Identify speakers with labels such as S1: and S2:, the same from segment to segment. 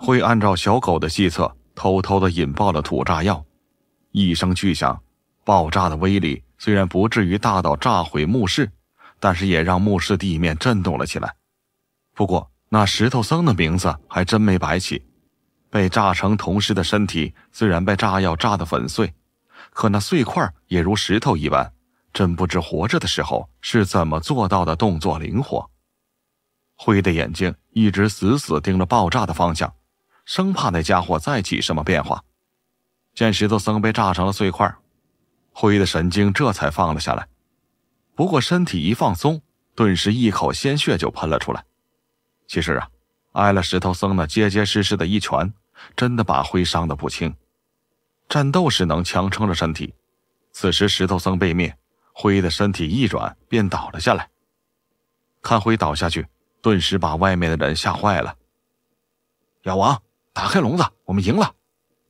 S1: 会按照小狗的计策，偷偷地引爆了土炸药。一声巨响，爆炸的威力虽然不至于大到炸毁墓室，但是也让墓室地面震动了起来。不过那石头僧的名字还真没白起，被炸成铜尸的身体虽然被炸药炸得粉碎，可那碎块也如石头一般，真不知活着的时候是怎么做到的动作灵活。灰的眼睛一直死死盯着爆炸的方向。生怕那家伙再起什么变化，见石头僧被炸成了碎块，灰的神经这才放了下来。不过身体一放松，顿时一口鲜血就喷了出来。其实啊，挨了石头僧那结结实实的一拳，真的把灰伤得不轻。战斗时能强撑着身体，此时石头僧被灭，灰的身体一转便倒了下来。看灰倒下去，顿时把外面的人吓坏了。妖王。打开笼子，我们赢了！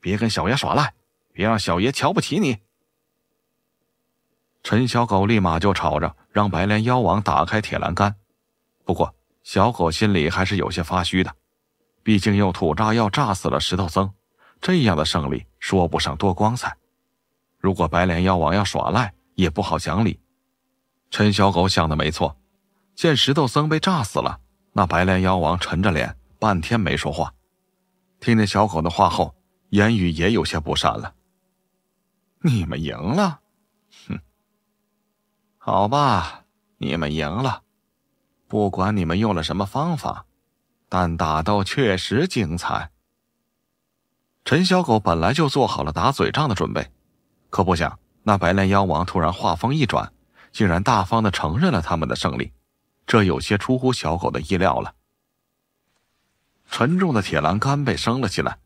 S1: 别跟小爷耍赖，别让小爷瞧不起你。陈小狗立马就吵着让白莲妖王打开铁栏杆。不过小狗心里还是有些发虚的，毕竟用土炸药炸死了石头僧，这样的胜利说不上多光彩。如果白莲妖王要耍赖，也不好讲理。陈小狗想的没错，见石头僧被炸死了，那白莲妖王沉着脸半天没说话。听见小狗的话后，言语也有些不善了。你们赢了，哼，好吧，你们赢了。不管你们用了什么方法，但打斗确实精彩。陈小狗本来就做好了打嘴仗的准备，可不想那白莲妖王突然话锋一转，竟然大方的承认了他们的胜利，这有些出乎小狗的意料了。沉重的铁栏杆被升了起来，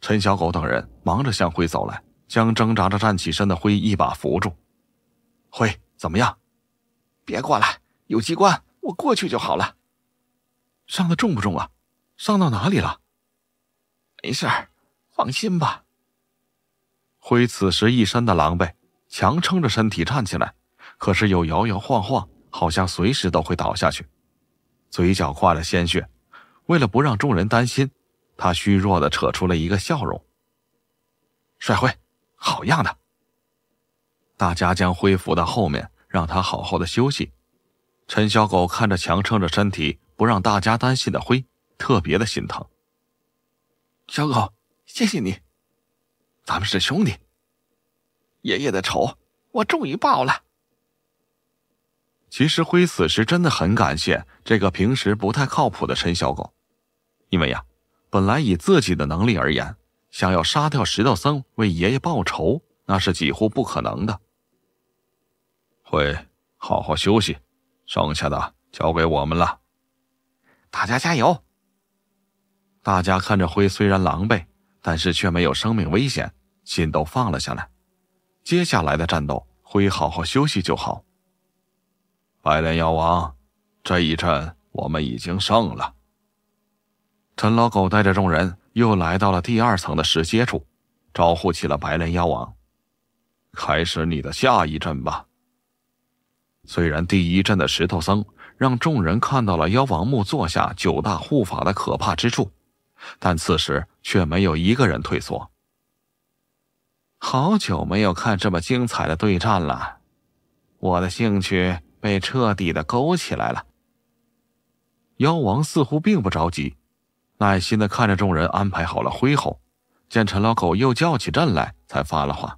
S1: 陈小狗等人忙着向辉走来，将挣扎着站起身的辉一把扶住。辉怎么样？别过来，有机关，我过去就好了。伤的重不重啊？伤到哪里了？没事儿，放心吧。辉此时一身的狼狈，强撑着身体站起来，可是又摇摇晃晃，好像随时都会倒下去，嘴角挂着鲜血。为了不让众人担心，他虚弱的扯出了一个笑容。帅辉，好样的！大家将辉扶到后面，让他好好的休息。陈小狗看着强撑着身体不让大家担心的辉，特别的心疼。小狗，谢谢你，咱们是兄弟。爷爷的仇，我终于报了。其实辉此时真的很感谢这个平时不太靠谱的陈小狗。因为呀，本来以自己的能力而言，想要杀掉石道僧为爷爷报仇，那是几乎不可能的。会好好休息，剩下的交给我们了。大家加油！大家看着辉虽然狼狈，但是却没有生命危险，心都放了下来。接下来的战斗，灰好好休息就好。白莲妖王，这一战我们已经胜了。陈老狗带着众人又来到了第二层的石阶处，招呼起了白莲妖王：“开始你的下一阵吧。”虽然第一阵的石头僧让众人看到了妖王墓坐下九大护法的可怕之处，但此时却没有一个人退缩。好久没有看这么精彩的对战了，我的兴趣被彻底的勾起来了。妖王似乎并不着急。耐心的看着众人安排好了灰后，见陈老狗又叫起阵来，才发了话：“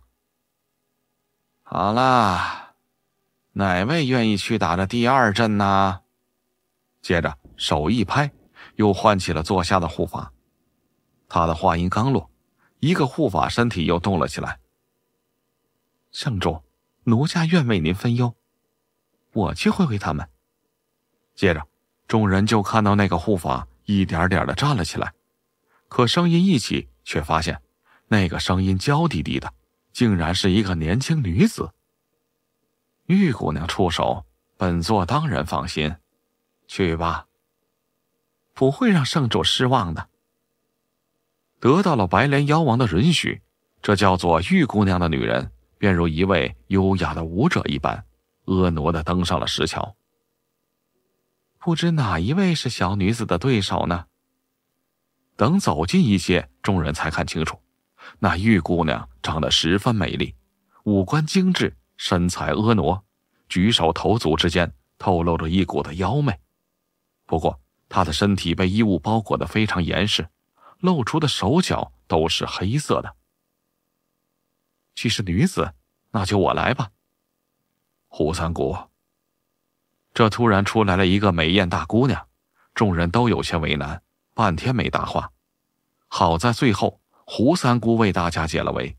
S1: 好啦，哪位愿意去打这第二阵呢？”接着手一拍，又唤起了座下的护法。他的话音刚落，一个护法身体又动了起来。“圣主，奴家愿为您分忧，我去会会他们。”接着，众人就看到那个护法。一点点的站了起来，可声音一起，却发现，那个声音娇滴滴的，竟然是一个年轻女子。玉姑娘出手，本座当然放心，去吧，不会让圣主失望的。得到了白莲妖王的允许，这叫做玉姑娘的女人，便如一位优雅的舞者一般，婀娜的登上了石桥。不知哪一位是小女子的对手呢？等走近一些，众人才看清楚，那玉姑娘长得十分美丽，五官精致，身材婀娜，举手投足之间透露着一股的妖媚。不过她的身体被衣物包裹的非常严实，露出的手脚都是黑色的。既是女子，那就我来吧，胡三姑。这突然出来了一个美艳大姑娘，众人都有些为难，半天没答话。好在最后胡三姑为大家解了围。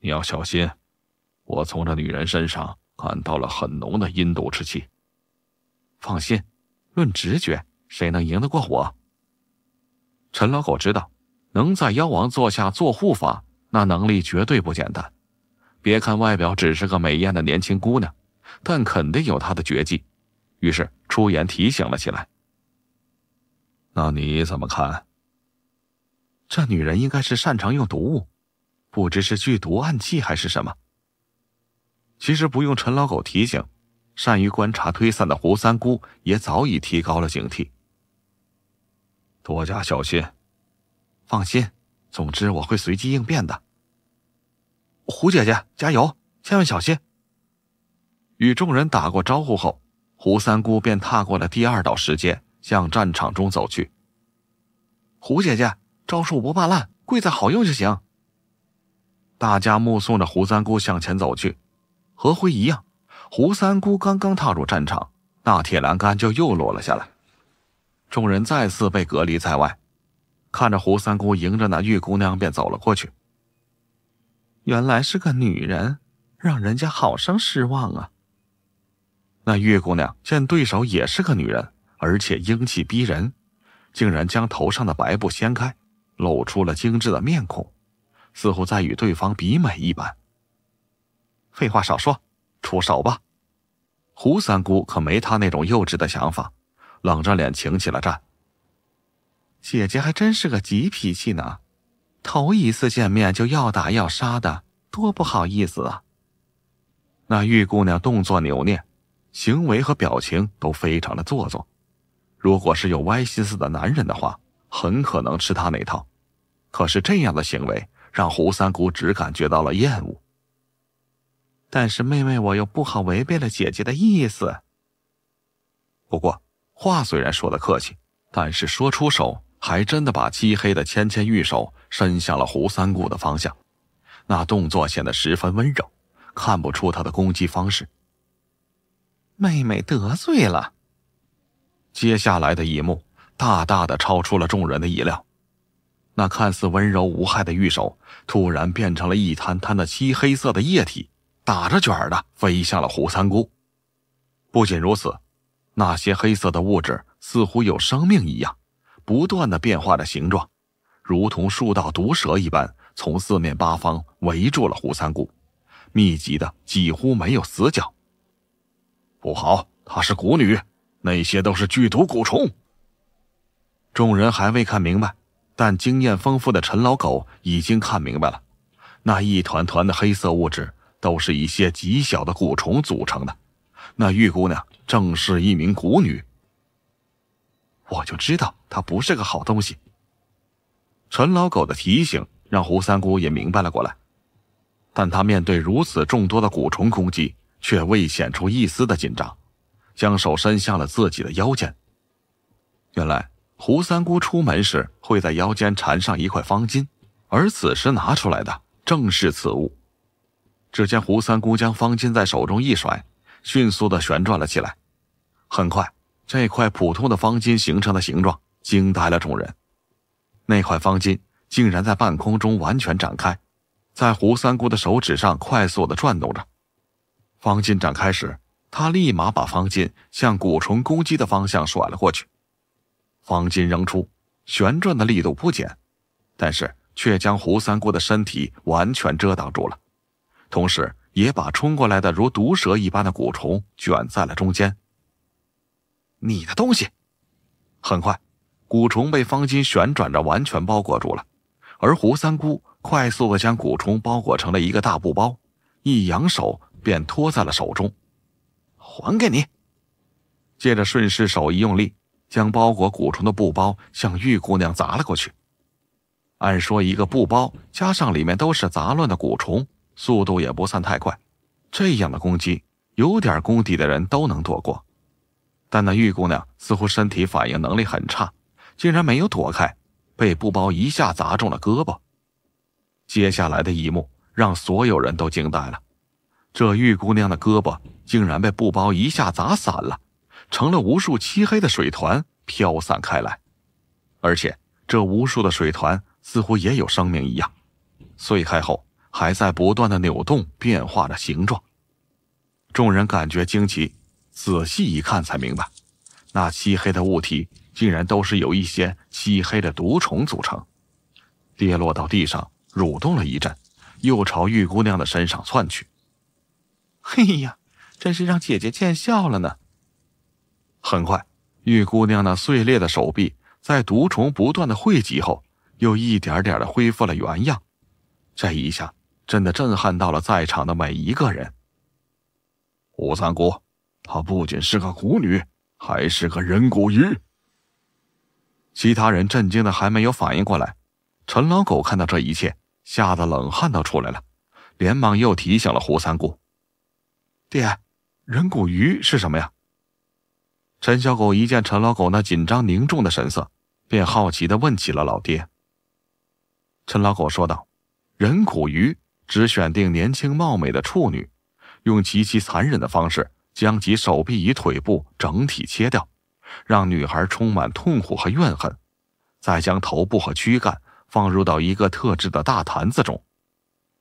S1: 你要小心，我从这女人身上看到了很浓的阴毒之气。放心，论直觉，谁能赢得过我？陈老狗知道，能在妖王座下做护法，那能力绝对不简单。别看外表只是个美艳的年轻姑娘。但肯定有他的绝技，于是出言提醒了起来。那你怎么看？这女人应该是擅长用毒物，不知是剧毒暗器还是什么。其实不用陈老狗提醒，善于观察推算的胡三姑也早已提高了警惕，多加小心。放心，总之我会随机应变的。胡姐姐，加油，千万小心。与众人打过招呼后，胡三姑便踏过了第二道石阶，向战场中走去。胡姐姐，招数不怕烂，贵在好用就行。大家目送着胡三姑向前走去。和辉一样，胡三姑刚刚踏入战场，那铁栏杆就又落了下来，众人再次被隔离在外。看着胡三姑迎着那玉姑娘便走了过去。原来是个女人，让人家好生失望啊！那玉姑娘见对手也是个女人，而且英气逼人，竟然将头上的白布掀开，露出了精致的面孔，似乎在与对方比美一般。废话少说，出手吧！胡三姑可没她那种幼稚的想法，冷着脸请起了战。姐姐还真是个急脾气呢，头一次见面就要打要杀的，多不好意思啊！那玉姑娘动作扭捏。行为和表情都非常的做作，如果是有歪心思的男人的话，很可能吃他那套。可是这样的行为让胡三姑只感觉到了厌恶。但是妹妹我又不好违背了姐姐的意思。不过话虽然说的客气，但是说出手还真的把漆黑的芊芊玉手伸向了胡三姑的方向，那动作显得十分温柔，看不出他的攻击方式。妹妹得罪了。接下来的一幕，大大的超出了众人的意料。那看似温柔无害的玉手，突然变成了一滩滩的漆黑色的液体，打着卷儿的飞向了胡三姑。不仅如此，那些黑色的物质似乎有生命一样，不断的变化着形状，如同数道毒蛇一般，从四面八方围住了胡三姑，密集的几乎没有死角。不好，她是蛊女，那些都是剧毒蛊虫。众人还未看明白，但经验丰富的陈老狗已经看明白了，那一团团的黑色物质都是一些极小的蛊虫组成的，那玉姑娘正是一名蛊女。我就知道她不是个好东西。陈老狗的提醒让胡三姑也明白了过来，但他面对如此众多的蛊虫攻击。却未显出一丝的紧张，将手伸向了自己的腰间。原来胡三姑出门时会在腰间缠上一块方巾，而此时拿出来的正是此物。只见胡三姑将方巾在手中一甩，迅速的旋转了起来。很快，这块普通的方巾形成的形状惊呆了众人。那块方巾竟然在半空中完全展开，在胡三姑的手指上快速的转动着。方巾展开时，他立马把方巾向蛊虫攻击的方向甩了过去。方巾扔出，旋转的力度不减，但是却将胡三姑的身体完全遮挡住了，同时也把冲过来的如毒蛇一般的蛊虫卷在了中间。你的东西，很快，蛊虫被方巾旋转着完全包裹住了，而胡三姑快速的将蛊虫包裹成了一个大布包，一扬手。便托在了手中，还给你。接着顺势手一用力，将包裹蛊虫的布包向玉姑娘砸了过去。按说一个布包加上里面都是杂乱的蛊虫，速度也不算太快，这样的攻击有点功底的人都能躲过。但那玉姑娘似乎身体反应能力很差，竟然没有躲开，被布包一下砸中了胳膊。接下来的一幕让所有人都惊呆了。这玉姑娘的胳膊竟然被布包一下砸散了，成了无数漆黑的水团飘散开来，而且这无数的水团似乎也有生命一样，碎开后还在不断的扭动，变化着形状。众人感觉惊奇，仔细一看才明白，那漆黑的物体竟然都是由一些漆黑的毒虫组成，跌落到地上蠕动了一阵，又朝玉姑娘的身上窜去。嘿呀，真是让姐姐见笑了呢。很快，玉姑娘那碎裂的手臂在毒虫不断的汇集后，又一点点的恢复了原样。这一下真的震撼到了在场的每一个人。胡三姑，她不仅是个蛊女，还是个人骨鱼。其他人震惊的还没有反应过来，陈老狗看到这一切，吓得冷汗都出来了，连忙又提醒了胡三姑。爹，人骨鱼是什么呀？陈小狗一见陈老狗那紧张凝重的神色，便好奇的问起了老爹。陈老狗说道：“人骨鱼只选定年轻貌美的处女，用极其残忍的方式将其手臂与腿部整体切掉，让女孩充满痛苦和怨恨，再将头部和躯干放入到一个特制的大坛子中，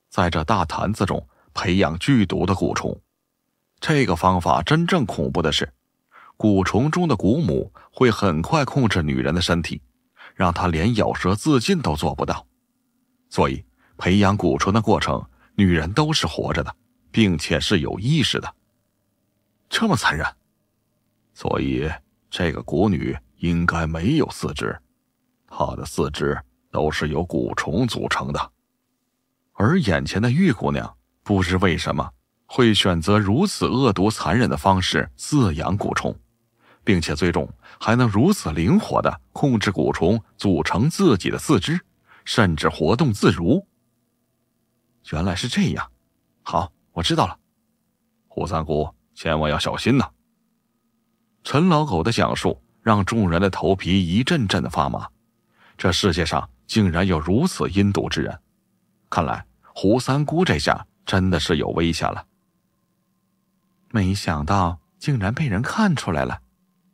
S1: 在这大坛子中培养剧毒的蛊虫。”这个方法真正恐怖的是，蛊虫中的蛊母会很快控制女人的身体，让她连咬舌自尽都做不到。所以，培养蛊虫的过程，女人都是活着的，并且是有意识的。这么残忍，所以这个蛊女应该没有四肢，她的四肢都是由蛊虫组成的。而眼前的玉姑娘，不知为什么。会选择如此恶毒残忍的方式饲养蛊虫，并且最终还能如此灵活的控制蛊虫组成自己的四肢，甚至活动自如。原来是这样，好，我知道了。胡三姑千万要小心呐！陈老狗的讲述让众人的头皮一阵阵的发麻，这世界上竟然有如此阴毒之人，看来胡三姑这下真的是有危险了。没想到竟然被人看出来了，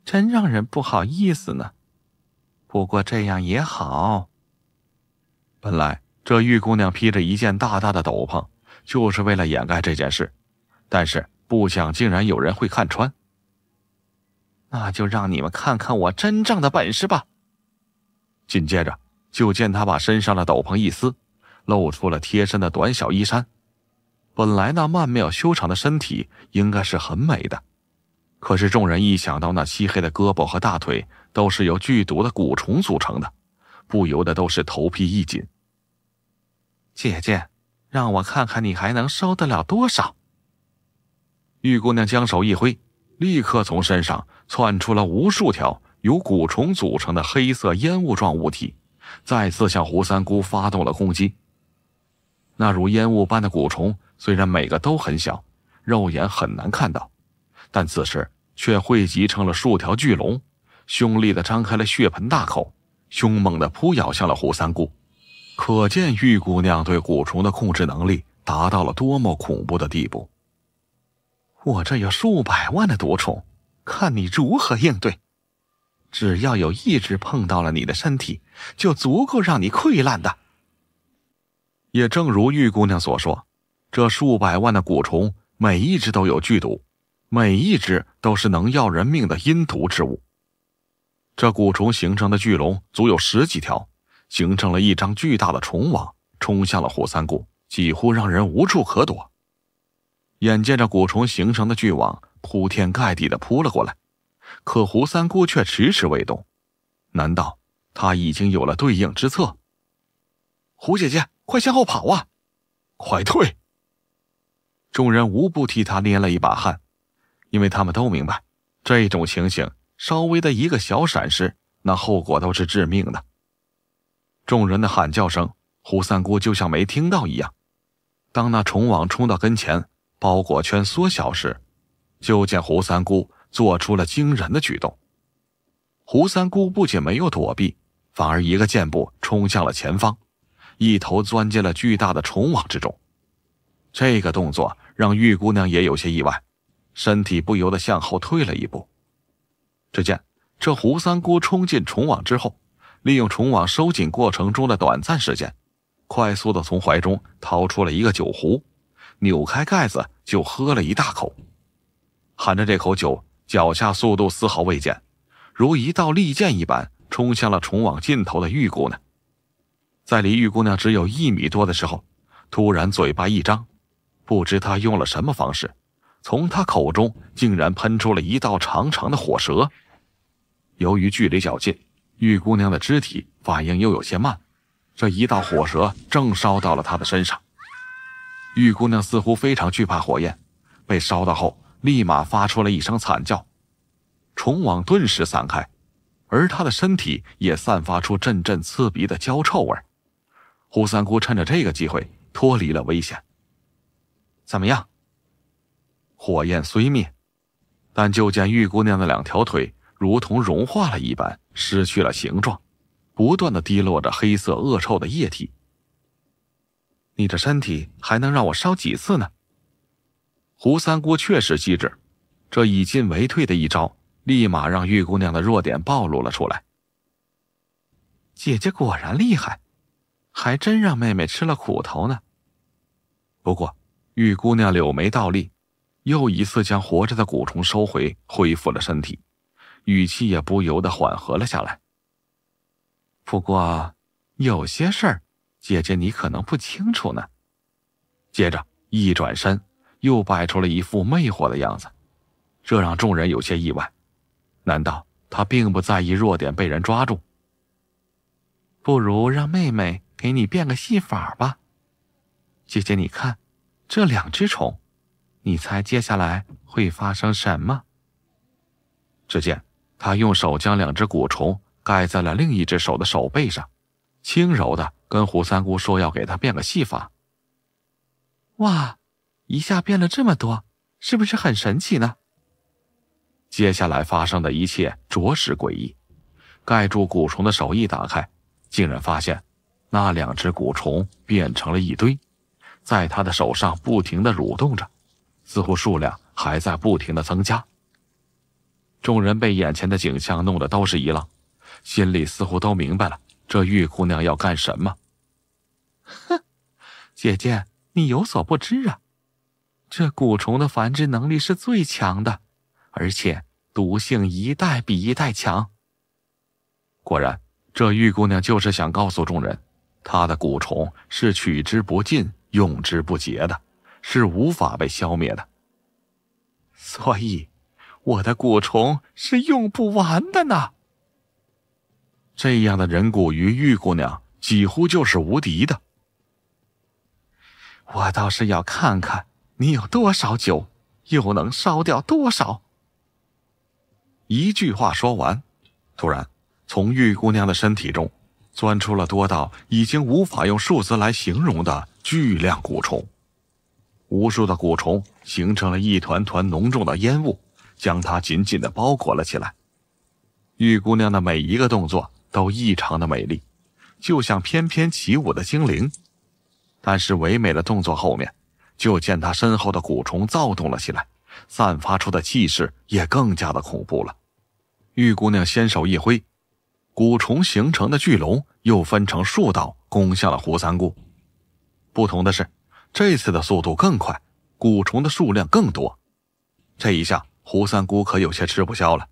S1: 真让人不好意思呢。不过这样也好。本来这玉姑娘披着一件大大的斗篷，就是为了掩盖这件事，但是不想竟然有人会看穿。那就让你们看看我真正的本事吧。紧接着就见她把身上的斗篷一撕，露出了贴身的短小衣衫。本来那曼妙修长的身体应该是很美的，可是众人一想到那漆黑的胳膊和大腿都是由剧毒的蛊虫组成的，不由得都是头皮一紧。姐姐，让我看看你还能收得了多少。玉姑娘将手一挥，立刻从身上窜出了无数条由蛊虫组成的黑色烟雾状物体，再次向胡三姑发动了攻击。那如烟雾般的蛊虫。虽然每个都很小，肉眼很难看到，但此时却汇集成了数条巨龙，凶厉的张开了血盆大口，凶猛的扑咬向了胡三姑。可见玉姑娘对蛊虫的控制能力达到了多么恐怖的地步。我这有数百万的毒虫，看你如何应对。只要有一只碰到了你的身体，就足够让你溃烂的。也正如玉姑娘所说。这数百万的蛊虫，每一只都有剧毒，每一只都是能要人命的阴毒之物。这蛊虫形成的巨龙足有十几条，形成了一张巨大的虫网，冲向了胡三姑，几乎让人无处可躲。眼见着蛊虫形成的巨网铺天盖地的扑了过来，可胡三姑却迟迟未动。难道他已经有了对应之策？胡姐姐，快向后跑啊！快退！众人无不替他捏了一把汗，因为他们都明白，这种情形稍微的一个小闪失，那后果都是致命的。众人的喊叫声，胡三姑就像没听到一样。当那虫网冲到跟前，包裹圈缩小时，就见胡三姑做出了惊人的举动。胡三姑不仅没有躲避，反而一个箭步冲向了前方，一头钻进了巨大的虫网之中。这个动作。让玉姑娘也有些意外，身体不由得向后退了一步。只见这胡三姑冲进虫网之后，利用虫网收紧过程中的短暂时间，快速的从怀中掏出了一个酒壶，扭开盖子就喝了一大口，含着这口酒，脚下速度丝毫未减，如一道利箭一般冲向了虫网尽头的玉姑娘。在离玉姑娘只有一米多的时候，突然嘴巴一张。不知他用了什么方式，从他口中竟然喷出了一道长长的火舌。由于距离较近，玉姑娘的肢体反应又有些慢，这一道火舌正烧到了她的身上。玉姑娘似乎非常惧怕火焰，被烧到后立马发出了一声惨叫，虫网顿时散开，而她的身体也散发出阵阵刺鼻的焦臭味。胡三姑趁着这个机会脱离了危险。怎么样？火焰虽灭，但就见玉姑娘的两条腿如同融化了一般，失去了形状，不断的滴落着黑色恶臭的液体。你这身体还能让我烧几次呢？胡三姑确实机智，这以进为退的一招，立马让玉姑娘的弱点暴露了出来。姐姐果然厉害，还真让妹妹吃了苦头呢。不过。玉姑娘柳眉倒立，又一次将活着的蛊虫收回，恢复了身体，语气也不由得缓和了下来。不过，有些事儿，姐姐你可能不清楚呢。接着一转身，又摆出了一副魅惑的样子，这让众人有些意外。难道他并不在意弱点被人抓住？不如让妹妹给你变个戏法吧，姐姐你看。这两只虫，你猜接下来会发生什么？只见他用手将两只蛊虫盖在了另一只手的手背上，轻柔的跟胡三姑说要给他变个戏法。哇，一下变了这么多，是不是很神奇呢？接下来发生的一切着实诡异。盖住蛊虫的手一打开，竟然发现那两只蛊虫变成了一堆。在他的手上不停的蠕动着，似乎数量还在不停的增加。众人被眼前的景象弄得都是一愣，心里似乎都明白了这玉姑娘要干什么。哼，姐姐你有所不知啊，这蛊虫的繁殖能力是最强的，而且毒性一代比一代强。果然，这玉姑娘就是想告诉众人，她的蛊虫是取之不尽。用之不竭的，是无法被消灭的。所以，我的蛊虫是用不完的呢。这样的人蛊与玉姑娘几乎就是无敌的。我倒是要看看你有多少酒，又能烧掉多少。一句话说完，突然从玉姑娘的身体中钻出了多道已经无法用数字来形容的。巨量蛊虫，无数的蛊虫形成了一团团浓重的烟雾，将它紧紧的包裹了起来。玉姑娘的每一个动作都异常的美丽，就像翩翩起舞的精灵。但是唯美的动作后面，就见她身后的蛊虫躁动了起来，散发出的气势也更加的恐怖了。玉姑娘先手一挥，蛊虫形成的巨龙又分成数道，攻向了胡三姑。不同的是，这次的速度更快，蛊虫的数量更多。这一下，胡三姑可有些吃不消了。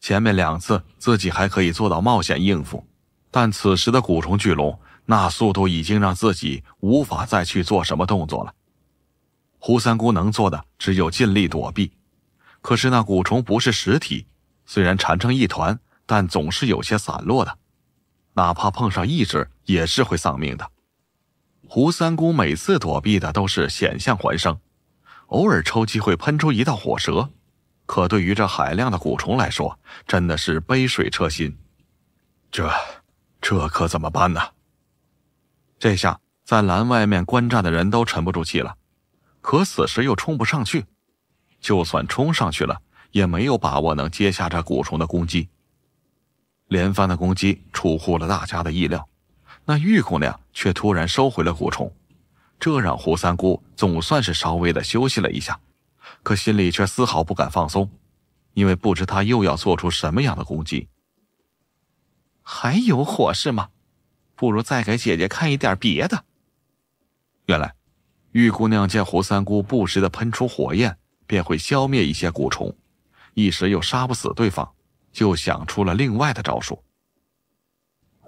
S1: 前面两次自己还可以做到冒险应付，但此时的蛊虫巨龙，那速度已经让自己无法再去做什么动作了。胡三姑能做的只有尽力躲避。可是那蛊虫不是实体，虽然缠成一团，但总是有些散落的，哪怕碰上一只，也是会丧命的。胡三姑每次躲避的都是险象环生，偶尔抽机会喷出一道火舌，可对于这海量的蛊虫来说，真的是杯水车薪。这，这可怎么办呢？这下在栏外面观战的人都沉不住气了，可此时又冲不上去，就算冲上去了，也没有把握能接下这蛊虫的攻击。连番的攻击出乎了大家的意料。那玉姑娘却突然收回了蛊虫，这让胡三姑总算是稍微的休息了一下，可心里却丝毫不敢放松，因为不知她又要做出什么样的攻击。还有火势吗？不如再给姐姐看一点别的。原来，玉姑娘见胡三姑不时的喷出火焰，便会消灭一些蛊虫，一时又杀不死对方，就想出了另外的招数。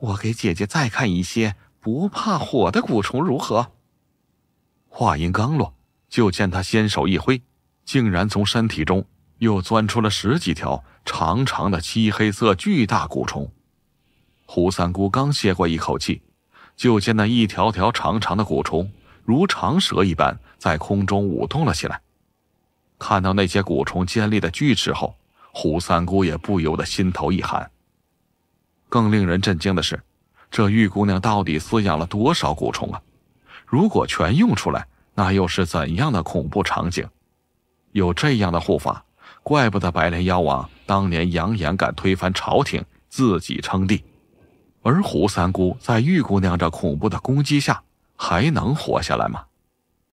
S1: 我给姐姐再看一些不怕火的蛊虫如何？话音刚落，就见他先手一挥，竟然从身体中又钻出了十几条长长的漆黑色巨大蛊虫。胡三姑刚歇过一口气，就见那一条条长长的蛊虫如长蛇一般在空中舞动了起来。看到那些蛊虫尖利的锯齿后，胡三姑也不由得心头一寒。更令人震惊的是，这玉姑娘到底饲养了多少蛊虫啊？如果全用出来，那又是怎样的恐怖场景？有这样的护法，怪不得白莲妖王当年扬言敢推翻朝廷，自己称帝。而胡三姑在玉姑娘这恐怖的攻击下，还能活下来吗？